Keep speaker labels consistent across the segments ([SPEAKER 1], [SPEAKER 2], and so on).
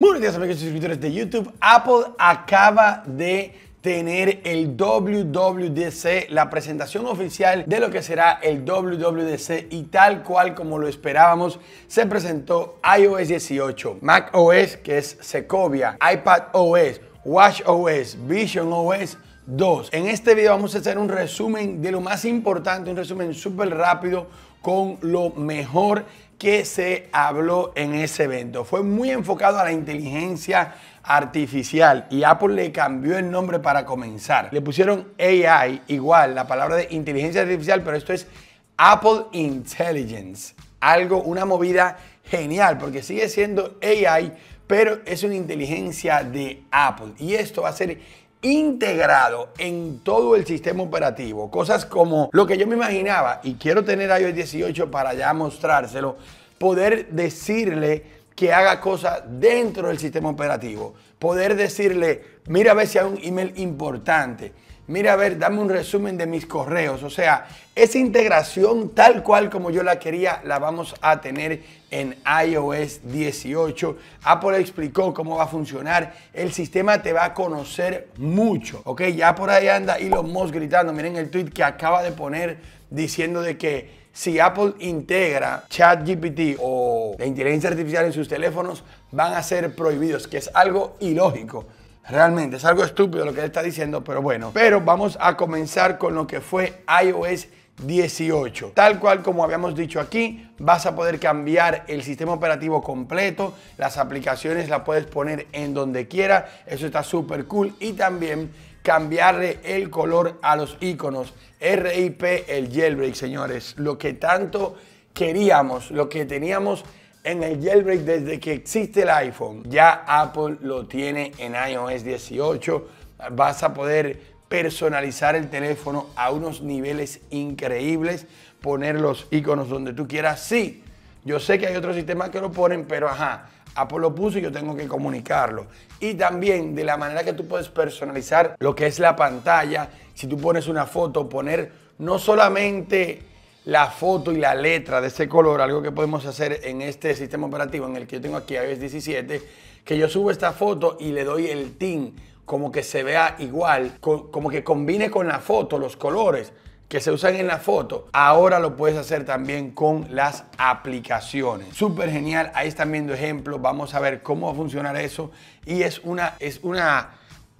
[SPEAKER 1] buenos días amigos y suscriptores de YouTube. Apple acaba de tener el WWDC, la presentación oficial de lo que será el WWDC y tal cual como lo esperábamos, se presentó iOS 18, Mac OS que es Secovia, iPad OS, Watch OS, Vision OS, 2. En este video vamos a hacer un resumen de lo más importante, un resumen súper rápido, con lo mejor que se habló en ese evento. Fue muy enfocado a la inteligencia artificial y Apple le cambió el nombre para comenzar. Le pusieron AI, igual, la palabra de inteligencia artificial, pero esto es Apple Intelligence. Algo, una movida genial, porque sigue siendo AI, pero es una inteligencia de Apple. Y esto va a ser integrado en todo el sistema operativo. Cosas como lo que yo me imaginaba y quiero tener iOS 18 para ya mostrárselo, poder decirle que haga cosas dentro del sistema operativo, poder decirle, mira a ver si hay un email importante, mira, a ver, dame un resumen de mis correos. O sea, esa integración tal cual como yo la quería, la vamos a tener en iOS 18. Apple explicó cómo va a funcionar. El sistema te va a conocer mucho. Ok, ya por ahí anda Elon Musk gritando. Miren el tweet que acaba de poner diciendo de que si Apple integra ChatGPT o la inteligencia artificial en sus teléfonos, van a ser prohibidos, que es algo ilógico. Realmente es algo estúpido lo que él está diciendo, pero bueno. Pero vamos a comenzar con lo que fue iOS 18. Tal cual como habíamos dicho aquí, vas a poder cambiar el sistema operativo completo, las aplicaciones las puedes poner en donde quiera, eso está súper cool y también cambiarle el color a los iconos. RIP, el jailbreak, señores, lo que tanto queríamos, lo que teníamos en el jailbreak desde que existe el iPhone. Ya Apple lo tiene en iOS 18. Vas a poder personalizar el teléfono a unos niveles increíbles, poner los iconos donde tú quieras. Sí, yo sé que hay otros sistemas que lo ponen, pero ajá, Apple lo puso y yo tengo que comunicarlo. Y también de la manera que tú puedes personalizar lo que es la pantalla, si tú pones una foto, poner no solamente la foto y la letra de ese color, algo que podemos hacer en este sistema operativo en el que yo tengo aquí iOS 17, que yo subo esta foto y le doy el tin como que se vea igual, como que combine con la foto los colores que se usan en la foto, ahora lo puedes hacer también con las aplicaciones. Súper genial, ahí están viendo ejemplos, vamos a ver cómo va a funcionar eso y es una, es una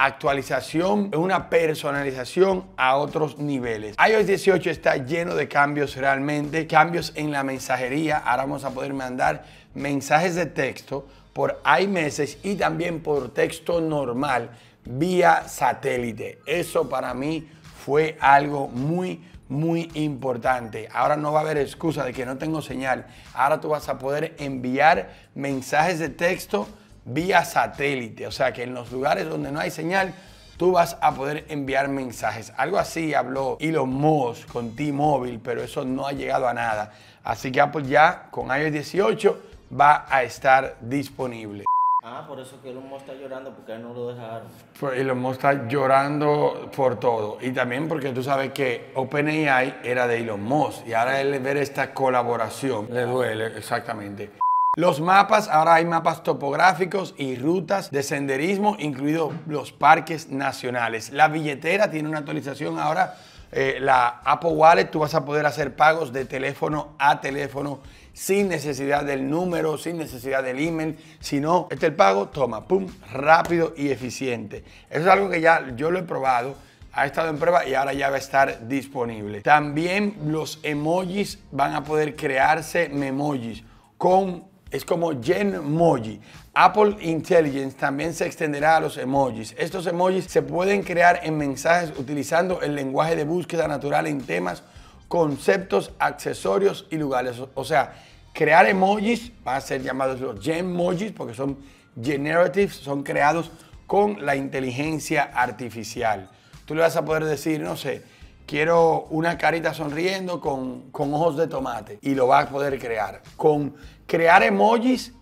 [SPEAKER 1] actualización, una personalización a otros niveles. iOS 18 está lleno de cambios realmente, cambios en la mensajería. Ahora vamos a poder mandar mensajes de texto por iMessage y también por texto normal vía satélite. Eso para mí fue algo muy muy importante. Ahora no va a haber excusa de que no tengo señal. Ahora tú vas a poder enviar mensajes de texto vía satélite. O sea que en los lugares donde no hay señal, tú vas a poder enviar mensajes. Algo así habló Elon Musk con T-Mobile, pero eso no ha llegado a nada. Así que Apple ya con iOS 18 va a estar disponible. Ah, por eso que Elon Musk está llorando porque él no lo dejaron. Pues Elon Musk está llorando por todo. Y también porque tú sabes que OpenAI era de Elon Musk. Y ahora él ver esta colaboración le duele, exactamente. Los mapas, ahora hay mapas topográficos y rutas de senderismo, incluidos los parques nacionales. La billetera tiene una actualización ahora, eh, la Apple Wallet, tú vas a poder hacer pagos de teléfono a teléfono sin necesidad del número, sin necesidad del email, sino este el pago, toma, pum, rápido y eficiente. Eso es algo que ya yo lo he probado, ha estado en prueba y ahora ya va a estar disponible. También los emojis van a poder crearse memojis con es como GenMoji. Apple Intelligence también se extenderá a los emojis. Estos emojis se pueden crear en mensajes utilizando el lenguaje de búsqueda natural en temas, conceptos, accesorios y lugares. O sea, crear emojis, va a ser llamados los Emojis porque son generatives, son creados con la inteligencia artificial. Tú le vas a poder decir, no sé, quiero una carita sonriendo con, ojos de tomate y lo vas a poder crear. Con crear emojis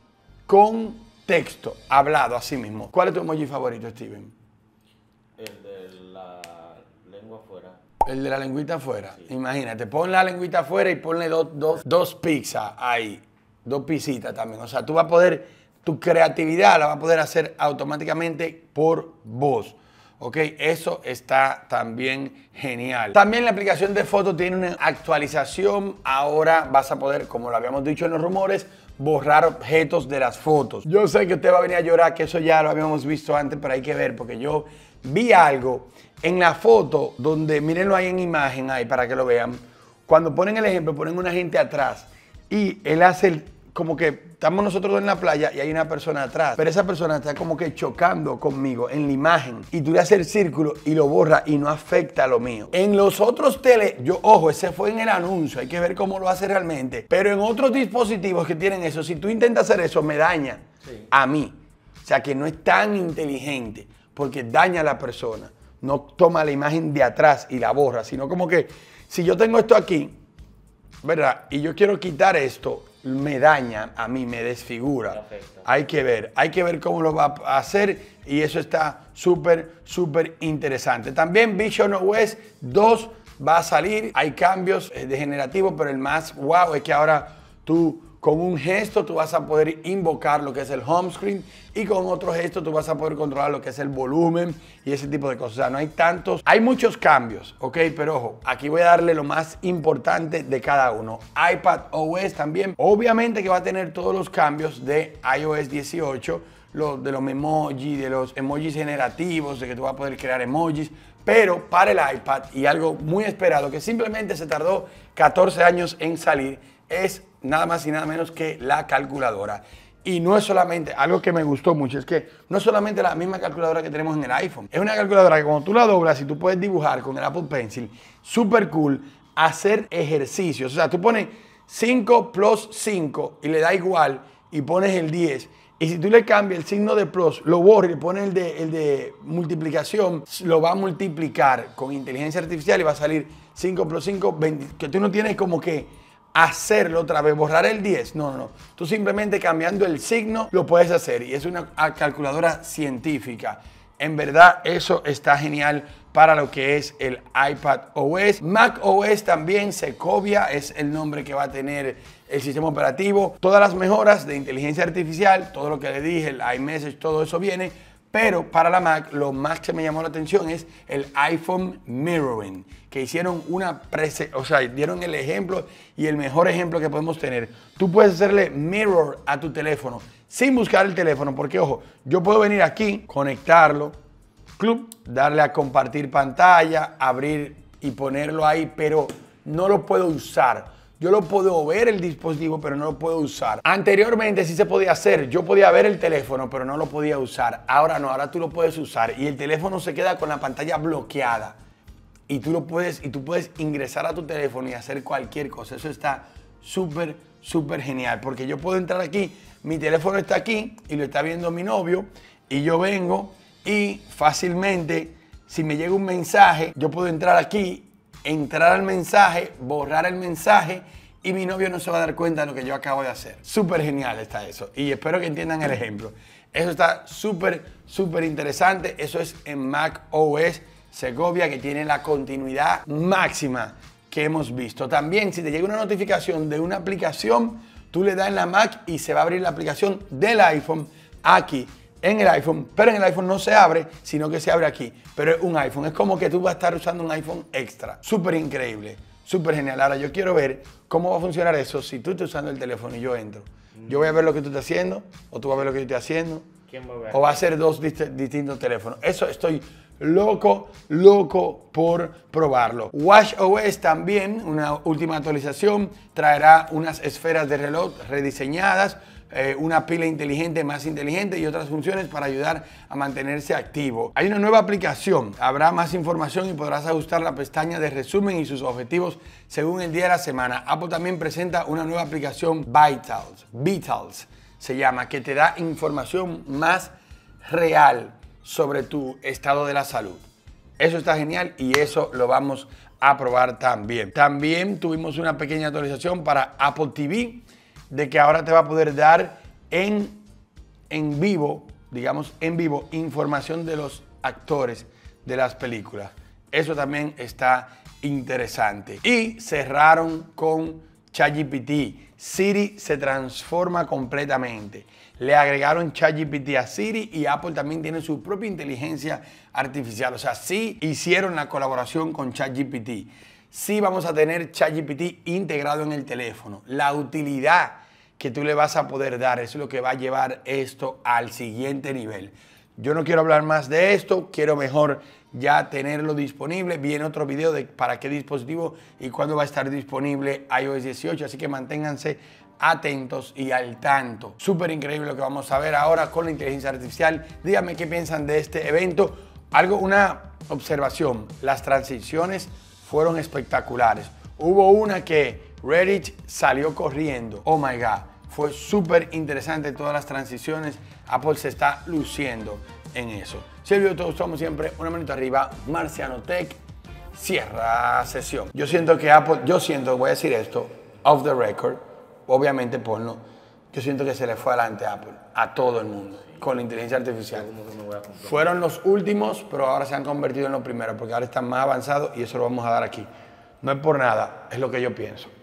[SPEAKER 1] con texto, hablado así mismo. ¿Cuál es tu emoji favorito, Steven? El de la lengua afuera. El de la lengüita afuera. Imagínate, pon la lengüita afuera y ponle dos, dos pizzas ahí. Dos pisitas también. O sea, tú vas a poder, tu creatividad la vas a poder hacer automáticamente por voz. Ok, eso está también genial. También la aplicación de fotos tiene una actualización. Ahora vas a poder, como lo habíamos dicho en los rumores, borrar objetos de las fotos. Yo sé que usted va a venir a llorar, que eso ya lo habíamos visto antes, pero hay que ver, porque yo vi algo en la foto donde, mírenlo ahí en imagen, ahí para que lo vean. Cuando ponen el ejemplo, ponen una gente atrás y él hace el como que estamos nosotros en la playa y hay una persona atrás, pero esa persona está como que chocando conmigo en la imagen y tú le haces el círculo y lo borra y no afecta a lo mío. En los otros tele yo, ojo, ese fue en el anuncio, hay que ver cómo lo hace realmente, pero en otros dispositivos que tienen eso, si tú intentas hacer eso, me daña a mí. O sea que no es tan inteligente porque daña a la persona. No toma la imagen de atrás y la borra, sino como que si yo tengo esto aquí, ¿verdad? Y yo quiero quitar esto, me daña a mí, me desfigura. Hay que ver, hay que ver cómo lo va a hacer y eso está súper, súper interesante. También Vision OS 2 va a salir, hay cambios eh, degenerativos pero el más wow es que ahora tú con un gesto tú vas a poder invocar lo que es el home screen y con otro gesto tú vas a poder controlar lo que es el volumen y ese tipo de cosas. O sea, no hay tantos, hay muchos cambios, ok, pero ojo, aquí voy a darle lo más importante de cada uno. iPad OS también, obviamente que va a tener todos los cambios de iOS 18, de los emojis, de los emojis generativos, de que tú vas a poder crear emojis, pero para el iPad y algo muy esperado que simplemente se tardó 14 años en salir es nada más y nada menos que la calculadora. Y no es solamente, algo que me gustó mucho, es que no es solamente la misma calculadora que tenemos en el iPhone. Es una calculadora que cuando tú la doblas y tú puedes dibujar con el Apple Pencil, super cool, hacer ejercicios. O sea, tú pones 5 plus 5 y le da igual y pones el 10. Y si tú le cambias el signo de plus, lo borras y le pones el de, de multiplicación, lo va a multiplicar con inteligencia artificial y va a salir 5 plus 5, 20, que tú no tienes como que hacerlo otra vez, borrar el 10. No, no, no. Tú simplemente cambiando el signo lo puedes hacer y es una calculadora científica. En verdad, eso está genial para lo que es el iPad OS. Mac OS también, Secovia es el nombre que va a tener el sistema operativo. Todas las mejoras de inteligencia artificial, todo lo que le dije, el iMessage, todo eso viene pero para la Mac lo más que me llamó la atención es el iPhone Mirroring, que hicieron una, prese o sea, dieron el ejemplo y el mejor ejemplo que podemos tener. Tú puedes hacerle mirror a tu teléfono sin buscar el teléfono, porque ojo, yo puedo venir aquí, conectarlo, darle a compartir pantalla, abrir y ponerlo ahí, pero no lo puedo usar. Yo lo puedo ver el dispositivo, pero no lo puedo usar. Anteriormente sí se podía hacer. Yo podía ver el teléfono, pero no lo podía usar. Ahora no, ahora tú lo puedes usar y el teléfono se queda con la pantalla bloqueada. Y tú lo puedes y tú puedes ingresar a tu teléfono y hacer cualquier cosa. Eso está súper súper genial porque yo puedo entrar aquí, mi teléfono está aquí y lo está viendo mi novio y yo vengo y fácilmente si me llega un mensaje, yo puedo entrar aquí entrar al mensaje, borrar el mensaje y mi novio no se va a dar cuenta de lo que yo acabo de hacer. Súper genial está eso y espero que entiendan el ejemplo. Eso está súper, súper interesante. Eso es en Mac OS Segovia que tiene la continuidad máxima que hemos visto. También si te llega una notificación de una aplicación, tú le das en la Mac y se va a abrir la aplicación del iPhone aquí en el iPhone, pero en el iPhone no se abre, sino que se abre aquí. Pero es un iPhone, es como que tú vas a estar usando un iPhone extra. Súper increíble, súper genial. Ahora yo quiero ver cómo va a funcionar eso si tú estás usando el teléfono y yo entro. Yo voy a ver lo que tú estás haciendo, o tú vas a ver lo que yo estoy haciendo. O va a ser dos distintos teléfonos. Eso estoy loco, loco por probarlo. Watch OS también, una última actualización, traerá unas esferas de reloj rediseñadas eh, una pila inteligente más inteligente y otras funciones para ayudar a mantenerse activo. Hay una nueva aplicación, habrá más información y podrás ajustar la pestaña de resumen y sus objetivos según el día de la semana. Apple también presenta una nueva aplicación Vitals, Vitals se llama, que te da información más real sobre tu estado de la salud. Eso está genial y eso lo vamos a probar también. También tuvimos una pequeña actualización para Apple TV de que ahora te va a poder dar en, en vivo, digamos en vivo, información de los actores de las películas. Eso también está interesante. Y cerraron con ChatGPT. Siri se transforma completamente. Le agregaron ChatGPT a Siri y Apple también tiene su propia inteligencia artificial. O sea, sí hicieron la colaboración con ChatGPT sí vamos a tener ChatGPT integrado en el teléfono. La utilidad que tú le vas a poder dar es lo que va a llevar esto al siguiente nivel. Yo no quiero hablar más de esto, quiero mejor ya tenerlo disponible. Viene otro video de para qué dispositivo y cuándo va a estar disponible iOS 18, así que manténganse atentos y al tanto. Súper increíble lo que vamos a ver ahora con la inteligencia artificial. Díganme qué piensan de este evento. Algo, una observación, las transiciones fueron espectaculares. Hubo una que Redditch salió corriendo. Oh my God. Fue súper interesante todas las transiciones. Apple se está luciendo en eso. Silvio, todos somos siempre una manita arriba. Marciano Tech cierra sesión. Yo siento que Apple, yo siento, voy a decir esto, off the record, obviamente ponlo yo siento que se le fue adelante a Apple, a todo el mundo, con la inteligencia artificial. Fueron los últimos, pero ahora se han convertido en los primeros, porque ahora están más avanzados y eso lo vamos a dar aquí. No es por nada, es lo que yo pienso.